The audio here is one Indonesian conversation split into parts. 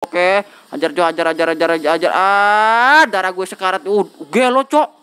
Oke, ajar, jo, ajar, ajar, ajar, ajar. ajar. Ah, darah gue sekarat. Uh, gelo, cok.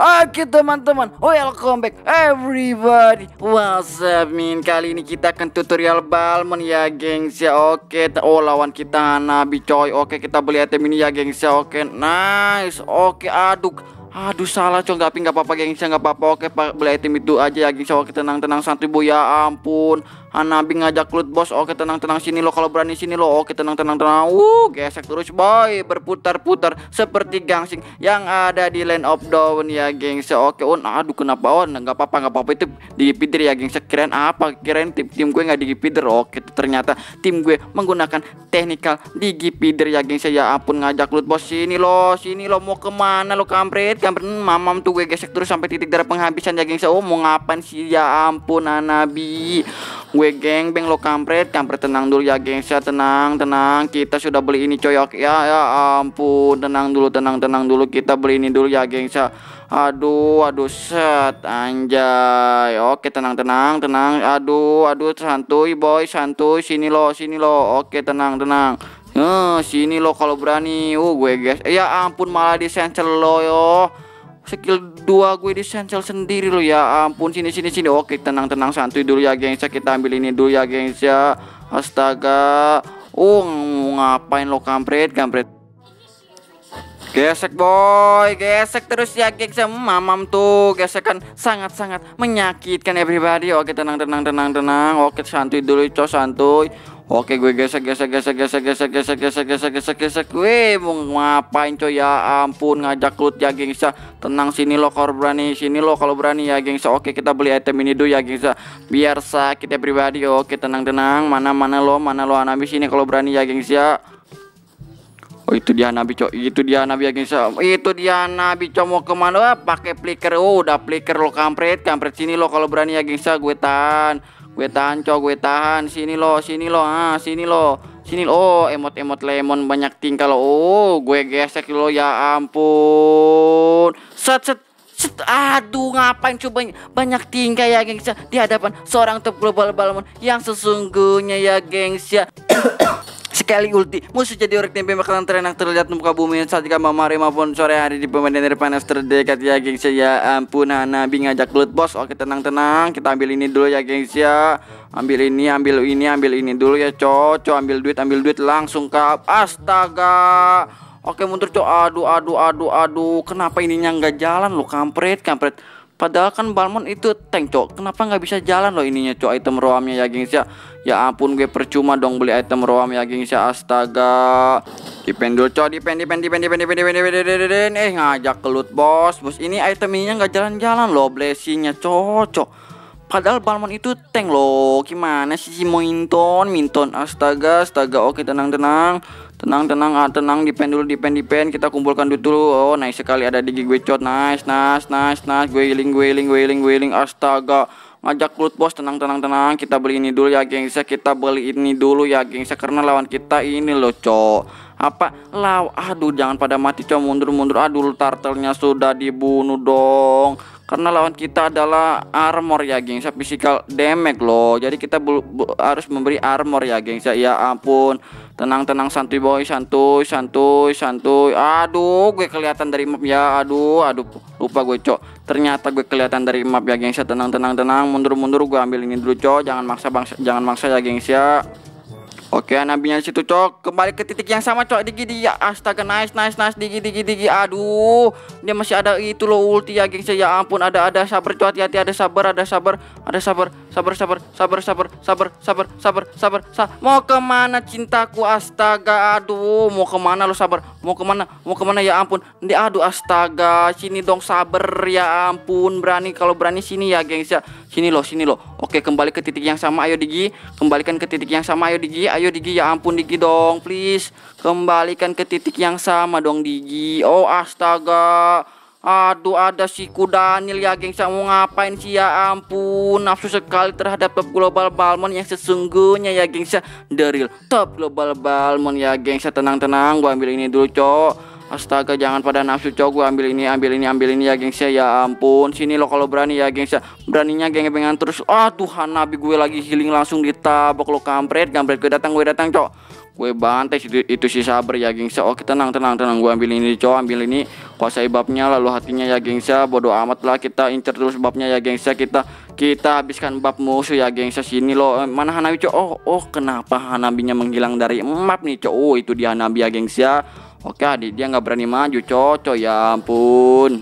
Oke teman-teman, welcome back everybody What's up min, kali ini kita akan tutorial balmon ya gengs ya Oke, oh lawan kita Nabi coy Oke kita beli item ini ya gengs ya Oke, nice Oke, aduk. Aduh salah cok, tapi nggak apa-apa gengs ya nggak apa-apa Oke, beli item itu aja ya gengs ya Oke, tenang-tenang santri bu ya ampun Hanabi ngajak loot bos. Oh, oke tenang-tenang sini lo kalau berani sini lo. Oke tenang-tenang tenang. Uh gesek terus boy berputar-putar seperti gangsing yang ada di Land of Dawn ya gengs. Oke on oh, nah, aduh kenapa on oh, nah, nggak apa-apa nggak apa-apa itu digipidir ya gengs. keren apa? keren tim tim gue nggak digipidir. Oke ternyata tim gue menggunakan teknikal digipidir ya gengs. Ya ampun ngajak loot bos sini lo sini lo mau kemana lo kampret kampret hmm, mamam tuh gue gesek terus sampai titik darah penghabisan ya gengs. Oh mau ngapain sih ya ampun Hanabi. Gue geng, beng lo kampret, kampret tenang dulu ya geng, saya tenang, tenang. Kita sudah beli ini coyok ya, ya ampun, tenang dulu, tenang, tenang dulu. Kita beli ini dulu ya geng, saya. Aduh, aduh, set, anjay. Oke, tenang, tenang, tenang. Aduh, aduh, santuy boy, santuy. Sini lo, sini lo. Oke, tenang, tenang. Eh, sini lo kalau berani. Uh, gue guys. Ya ampun, malah disensel lo yo skill 2 gue disencil sendiri lo ya ampun sini sini sini oke tenang tenang santuy dulu ya gengs ya kita ambil ini dulu ya gengs ya astaga oh ngapain lo kampret kampret Gesek boy, gesek terus ya gengs ya mamam tuh gesekan sangat-sangat menyakitkan everybody. Oke tenang tenang tenang tenang. Oke santuy dulu cow santuy. Oke gue gesek gesek gesek gesek gesek gesek gesek gesek gesek gesek Weh mau ngapain coy ya ampun ngajak loot ya gengsa Tenang sini lo kalau berani sini lo kalau berani ya gengsa Oke kita beli item ini dulu ya gengsa Biar sakit ya pribadi Oke tenang tenang mana mana lo mana lo nabi sini kalau berani ya gengsa Oh itu dia Nabi cok, itu dia Nabi ya gengsa Itu dia Nabi cok mau kemana? Pakai flicker, oh udah flicker lo kampret, kampret sini lo kalau berani ya gengsa Gue tahan gue tahan cok gue tahan sini lo sini lo ah sini lo sini lo oh, emot emot lemon banyak tingkah lo oh gue gesek lo ya ampun set set set aduh ngapain coba banyak tingkah ya gengs di hadapan seorang top global balmon yang sesungguhnya ya gengs ya sekali ulti Musuh jadi orang tempe makanan terenak terlihat muka bumi Saat jika mau mamare maupun sore hari di pemandian dari panas terdekat ya gengs ya ampun Hanabi ngajak loot bos Oke tenang-tenang kita ambil ini dulu ya gengs ya Ambil ini ambil ini ambil ini dulu ya cocok Ambil duit ambil duit langsung kap Astaga Oke mundur cok aduh aduh aduh aduh Kenapa ininya nggak jalan lo kampret kampret Padahal kan Balmon itu tank cok Kenapa nggak bisa jalan loh ininya cok item roamnya ya gengs ya Ya ampun gue percuma dong beli item roam ya gengsi astaga. Dipen dulu coy, dipen dipen dipen dipen dipen dipen dipen dipen eh ngajak ke loot bos. Bos ini itemnya enggak jalan-jalan loh blessingnya cocok. Padahal Balmon itu tank loh. Gimana sih si Minton? Minton? Astaga, astaga. Oke, tenang, tenang. Tenang, tenang, ah, tenang. Dipen dulu, dipen, dipen. Kita kumpulkan duit dulu. Oh, nice sekali ada di gue cot. Nice, nice, nice, nice. Gue healing, gue healing, gue healing, gue healing. Astaga ngajak loot bos tenang tenang tenang kita beli ini dulu ya gengs kita beli ini dulu ya gengs karena lawan kita ini loh cok apa law aduh jangan pada mati coba mundur-mundur aduh tartelnya sudah dibunuh dong karena lawan kita adalah armor ya gengs ya physical damage loh jadi kita harus memberi armor ya gengs ya ya ampun tenang tenang santuy boy santuy santuy santuy aduh gue kelihatan dari map ya aduh aduh lupa gue cok ternyata gue kelihatan dari map ya gengs ya tenang tenang tenang mundur mundur gue ambil ini dulu cok jangan maksa bangsa jangan maksa ya gengs ya Oke, nabinya situ cok. Kembali ke titik yang sama cok. Digi digi. Astaga, nice nice nice. Digi digi digi. Aduh, dia masih ada itu loh ulti ya gengs. Ya ampun, ada ada sabar cok. Hati-hati ada sabar, ada sabar, ada sabar, sabar sabar sabar sabar sabar sabar sabar sabar. Sa mau kemana cintaku? Astaga, aduh, mau kemana lo sabar? Mau kemana? Mau kemana ya ampun. Dia aduh astaga. Sini dong sabar ya ampun. Berani kalau berani sini ya gengs ya. Sini loh, sini loh. Oke, kembali ke titik yang sama. Ayo Digi, kembalikan ke titik yang sama. Ayo Digi, ayo Digi. Ya ampun Digi dong, please. Kembalikan ke titik yang sama dong Digi. Oh, astaga. Aduh ada si Kudanil ya geng mau ngapain sih ya ampun Nafsu sekali terhadap top global balmon yang sesungguhnya ya geng saya Deril top global balmon ya geng tenang-tenang gua ambil ini dulu cok Astaga jangan pada nafsu cowok gue ambil ini ambil ini ambil ini ya gengs ya ya ampun sini lo kalau berani ya gengs ya beraninya geng pengen terus ah Tuhan nabi gue lagi healing langsung ditabok lo kampret kampret gue datang gue datang cok gue bantai itu, itu si sabar ya gengs oh oke tenang tenang tenang gue ambil ini cok ambil ini kuasai babnya lalu hatinya ya gengs ya bodoh amat lah kita incer terus babnya ya gengs ya kita kita habiskan bab musuh ya gengs ya sini lo eh, mana Hanabi cowok oh oh kenapa Hanabinya menghilang dari map nih cok oh itu dia Hanabi ya gengs ya Oke adik dia nggak berani maju cocok ya ampun.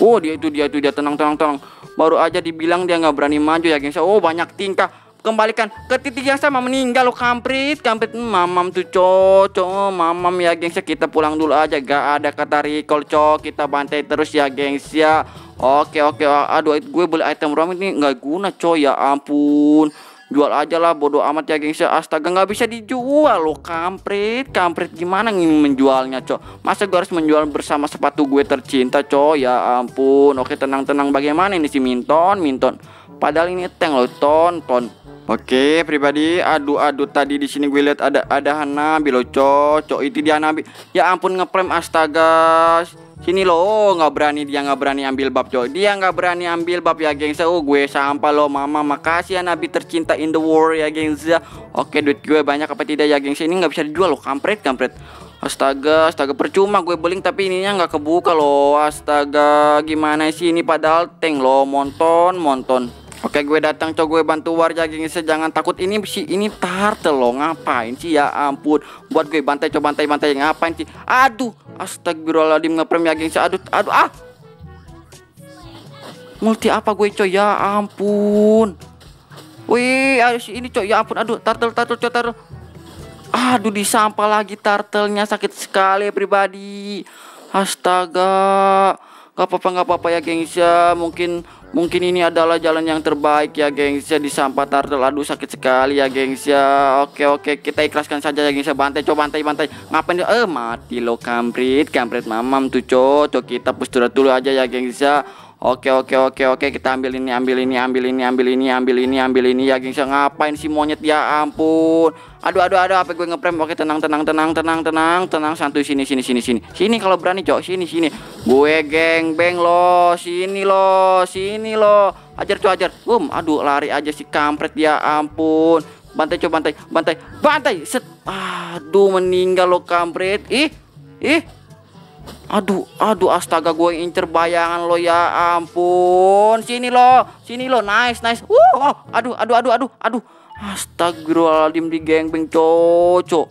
Oh dia itu dia itu dia tenang tenang tenang. Baru aja dibilang dia nggak berani maju ya gengs. Oh banyak tingkah. Kembalikan ke titik yang sama meninggal lo kampret kampret hmm, mamam tuh cocok oh, mamam ya gengs kita pulang dulu aja gak ada kata recall cok kita bantai terus ya gengs ya oke oke aduh gue beli item rom ini nggak guna coy ya ampun jual aja lah bodoh amat ya gengsi astaga nggak bisa dijual lo kampret kampret gimana nih menjualnya cok masa gue harus menjual bersama sepatu gue tercinta cok ya ampun oke tenang tenang bagaimana ini si Minton Minton Padahal ini tank loh, tonton. Oke, pribadi. Aduh, aduh tadi di sini gue lihat ada ada Hana bilo cocok itu dia nabi. Ya ampun ngeprem astaga. Sini lo oh, nggak berani dia nggak berani ambil bab cok. Dia nggak berani ambil bab ya gengsa. Oh gue sampah lo mama. Makasih ya Nabi tercinta in the world ya gengsa. Oke duit gue banyak apa tidak ya gengsa ini nggak bisa dijual lo Kampret kampret. Astaga, astaga percuma gue beling tapi ininya nggak kebuka loh. Astaga, gimana sih ini padahal tank loh, monton, monton. Oke gue datang coba gue bantu warga gengsi jangan takut ini si ini tartel lo ngapain sih ya ampun buat gue bantai coba bantai bantai ngapain sih aduh astagfirullahaladzim ngeprem ya gengs aduh aduh ah multi apa gue coy ya ampun wih ini coy ya ampun aduh tartel tartel coy turtle aduh sampah lagi tartelnya sakit sekali pribadi astaga nggak apa-apa nggak apa-apa ya gengs ya mungkin mungkin ini adalah jalan yang terbaik ya gengs ya di sampah turtle aduh sakit sekali ya gengs ya oke oke kita ikhlaskan saja ya gengs ya bantai coba bantai bantai ngapain eh mati lo kampret kampret mamam tuh cocok kita push dulu aja ya gengs ya Oke oke oke oke kita ambil ini ambil ini ambil ini ambil ini ambil ini ambil ini ya gengs ngapain si monyet ya ampun aduh aduh aduh apa gue ngeprem oke tenang tenang tenang tenang tenang tenang santuy sini sini sini sini sini kalau berani cok sini sini gue geng beng lo sini lo sini lo ajar cok ajar um aduh lari aja si kampret ya ampun bantai cok bantai bantai bantai set aduh meninggal lo kampret ih ih Aduh, aduh astaga gue incer bayangan lo ya ampun. Sini lo, sini lo. Nice, nice. Uh, oh, aduh, aduh, aduh, aduh, aduh. Astagfirullahaladzim di geng coco.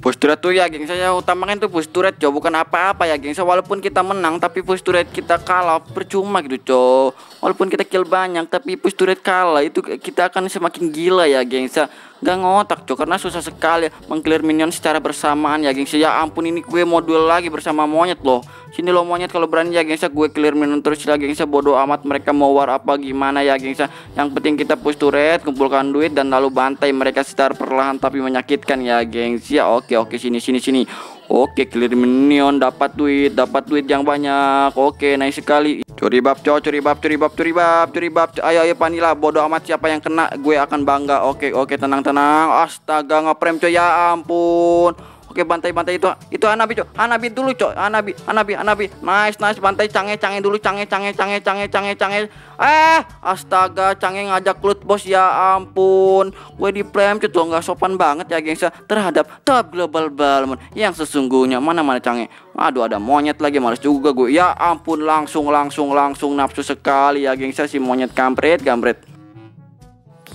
Postura tuh ya geng saya utamakan tuh postura cow bukan apa-apa ya geng saya walaupun kita menang tapi postura kita kalah percuma gitu cowok. walaupun kita kill banyak tapi postura kalah itu kita akan semakin gila ya geng saya nggak ngotak cowok, karena susah sekali mengclear minion secara bersamaan ya geng saya ya ampun ini gue modul lagi bersama monyet loh sini lo monyet kalau berani ya geng saya gue clear minion terus ya geng saya bodoh amat mereka mau war apa gimana ya geng saya yang penting kita postura kumpulkan duit dan lalu bantai mereka secara perlahan tapi menyakitkan ya geng saya oke Oke oke sini sini sini. Oke clear minion dapat duit dapat duit yang banyak. Oke naik sekali. Curi bab cow curi bab curi bab curi bab curi bab. Ayo ayo panilah bodoh amat siapa yang kena gue akan bangga. Oke oke tenang tenang. Astaga ngeprem cuy ya ampun. Oke bantai-bantai itu itu Hanabi cok Hanabi dulu cok Hanabi Hanabi Hanabi nice nice bantai cange cange dulu cange cange cange cange cange cange eh astaga cange ngajak loot bos ya ampun gue di prem cok nggak sopan banget ya gengs terhadap top global balmon yang sesungguhnya mana mana cange aduh ada monyet lagi males juga gue ya ampun langsung langsung langsung nafsu sekali ya gengs si monyet kampret kampret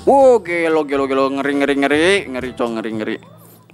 Wow, gelo gelo gelo ngeri ngeri ngeri ngeri cong ngeri ngeri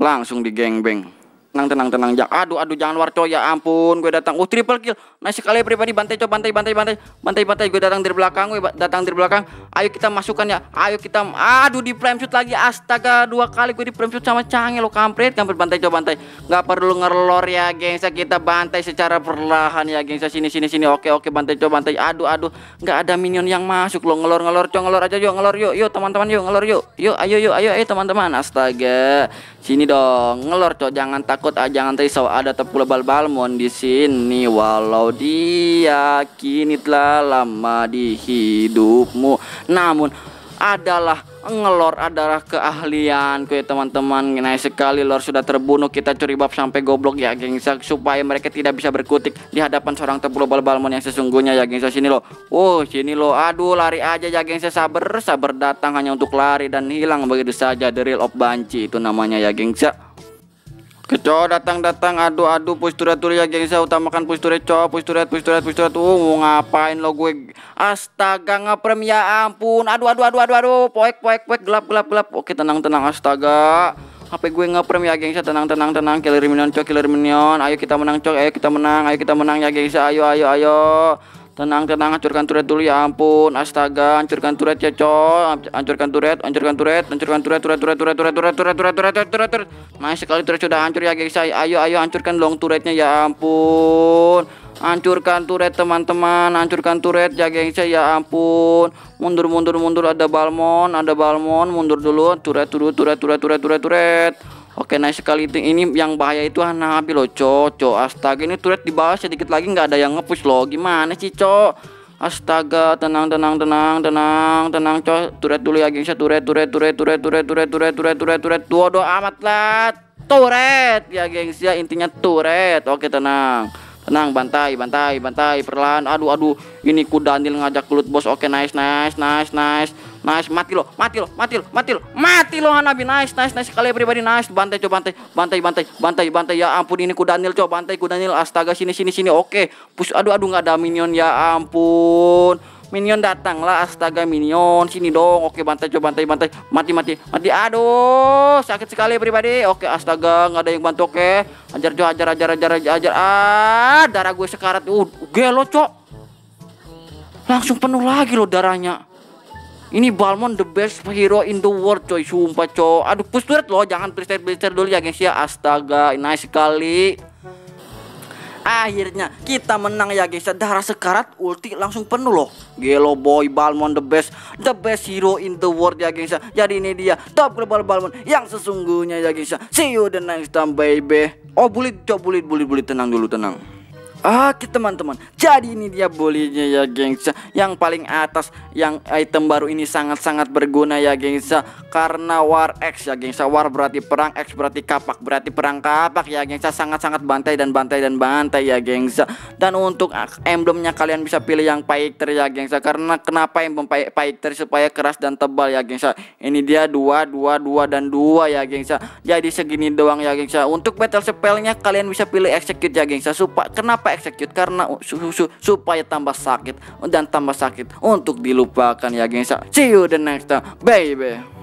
langsung digengbeng tenang tenang tenang jak aduh aduh jangan warco ya ampun gue datang oh triple kill nice sekali pribadi bantai coba bantai bantai bantai bantai bantai gue datang dari belakang gue datang dari belakang ayo kita masukkan ya ayo kita aduh di frame shoot lagi astaga dua kali gue di frame shoot sama canggih lo kampret kampret bantai coba bantai nggak perlu ngelor ya gengsa kita bantai secara perlahan ya gengsa sini sini sini oke oke bantai coba bantai aduh aduh nggak ada minion yang masuk lo ngelor ngelor coba ngelor aja yuk ngelor yuk yuk teman-teman yuk ngelor yuk yuk ayo yuk ayo eh teman-teman astaga sini dong ngelor coba jangan tak takut aja ah, jangan risau ada tepul bal-balmon di sini walau dia kini telah lama di hidupmu namun adalah ngelor adalah keahlian kue teman-teman naik sekali lor sudah terbunuh kita curi bab sampai goblok ya gengs supaya mereka tidak bisa berkutik di hadapan seorang tepul balmon yang sesungguhnya ya gengs sini loh oh sini loh aduh lari aja ya gengs sabar sabar datang hanya untuk lari dan hilang begitu saja the real of banci itu namanya ya gengs Kecoa datang-datang aduh-aduh postura ya gengsa utamakan postura cow posturat posturat posturat tuh uh, ngapain lo gue astaga ngeprem ya ampun aduh aduh aduh aduh aduh poek poek poek gelap gelap gelap oke tenang tenang astaga HP gue ngeprem ya gengsa tenang tenang tenang killer minion cok killer minion ayo kita menang cok ayo kita menang ayo kita menang ya gengsa ayo ayo ayo Tenang, tenang, hancurkan turret dulu ya ampun. Astaga, hancurkan turret ya, coy. Hancurkan turret, hancurkan turret, hancurkan turret, turret, turret, turret, turret, turret, turret, turret, turret, turret, turret. Nice sekali turret sudah hancur ya, guys. Ayo, ayo hancurkan long turretnya ya ampun. Hancurkan turret teman-teman, hancurkan turret ya, guys. Ya ampun. Mundur, mundur, mundur ada balmon, ada balmon, mundur dulu. Turret, turret, turret, turret, turret, turret, turret. Oke nice sekali itu ini yang bahaya itu Hanabi loh cocok astaga ini turret di bawah sedikit lagi nggak ada yang ngepush loh gimana sih cok astaga tenang tenang tenang tenang tenang cok turret dulu ya gengs turret turret turret turret turret turret turret turret turret turret dua dua amat lah turret ya gengs ya intinya turret oke tenang tenang bantai bantai bantai perlahan aduh aduh ini kuda Daniel ngajak gelut bos oke nice nice nice nice nice mati lo mati lo mati lo mati lo mati lo Hanabi nice nice nice kalian pribadi nice bantai coba bantai bantai bantai bantai bantai ya ampun ini ku Daniel coba bantai ku Daniel astaga sini sini sini oke pus aduh aduh nggak ada minion ya ampun Minion datang lah astaga minion sini dong oke bantai coba bantai bantai mati mati mati aduh sakit sekali pribadi oke astaga nggak ada yang bantu oke ajar jo ajar ajar ajar ajar ajar ah darah gue sekarat uh gelo cok langsung penuh lagi lo darahnya ini Balmon the best hero in the world coy Sumpah coy Aduh push turret loh Jangan blister-blister dulu ya guys ya Astaga nice sekali Akhirnya kita menang ya guys ya. Darah sekarat ulti langsung penuh loh Gelo boy Balmon the best The best hero in the world ya guys ya. Jadi ini dia top global Balmon, Yang sesungguhnya ya guys ya. See you the next time baby Oh bulit coba bulit bulit bulit tenang dulu tenang Oke teman-teman Jadi ini dia bolinya ya gengs Yang paling atas Yang item baru ini sangat-sangat berguna ya gengs Karena war X ya gengs War berarti perang X berarti kapak Berarti perang kapak ya gengs Sangat-sangat bantai dan bantai dan bantai ya gengs Dan untuk emblemnya kalian bisa pilih yang Paikter ya gengs Karena kenapa emblem Paikter supaya keras dan tebal ya gengs Ini dia 2, 2, 2 dan 2 ya gengs Jadi segini doang ya gengs Untuk battle spellnya kalian bisa pilih execute ya gengs Supaya kenapa eksekut execute? Karena su su supaya tambah sakit dan tambah sakit untuk dilupakan ya gengsa. See you the next time, baby.